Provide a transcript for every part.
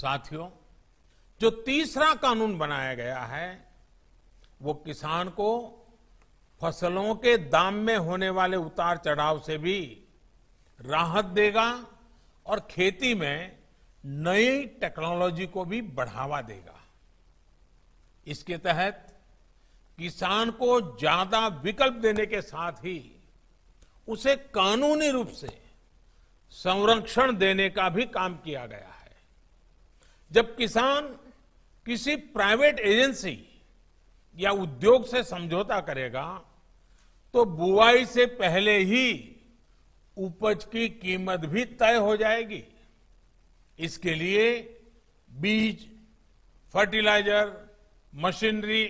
साथियों जो तीसरा कानून बनाया गया है वो किसान को फसलों के दाम में होने वाले उतार चढ़ाव से भी राहत देगा और खेती में नई टेक्नोलॉजी को भी बढ़ावा देगा इसके तहत किसान को ज्यादा विकल्प देने के साथ ही उसे कानूनी रूप से संरक्षण देने का भी काम किया गया है जब किसान किसी प्राइवेट एजेंसी या उद्योग से समझौता करेगा तो बुआई से पहले ही उपज की कीमत भी तय हो जाएगी इसके लिए बीज फर्टिलाइजर मशीनरी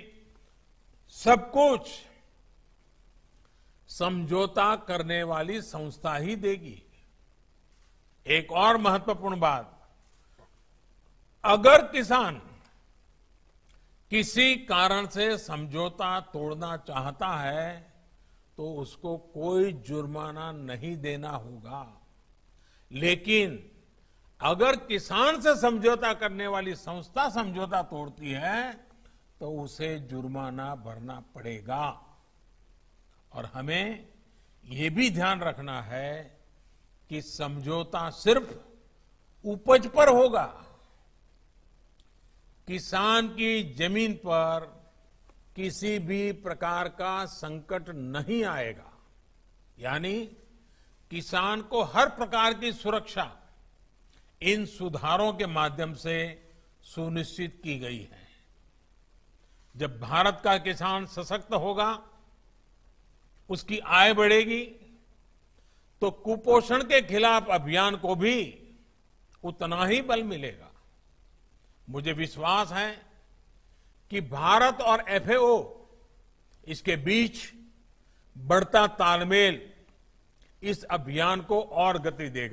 सब कुछ समझौता करने वाली संस्था ही देगी एक और महत्वपूर्ण बात अगर किसान किसी कारण से समझौता तोड़ना चाहता है तो उसको कोई जुर्माना नहीं देना होगा लेकिन अगर किसान से समझौता करने वाली संस्था समझौता तोड़ती है तो उसे जुर्माना भरना पड़ेगा और हमें यह भी ध्यान रखना है कि समझौता सिर्फ उपज पर होगा किसान की जमीन पर किसी भी प्रकार का संकट नहीं आएगा यानी किसान को हर प्रकार की सुरक्षा इन सुधारों के माध्यम से सुनिश्चित की गई है जब भारत का किसान सशक्त होगा उसकी आय बढ़ेगी तो कुपोषण के खिलाफ अभियान को भी उतना ही बल मिलेगा मुझे विश्वास है कि भारत और एफएओ इसके बीच बढ़ता तालमेल इस अभियान को और गति देगा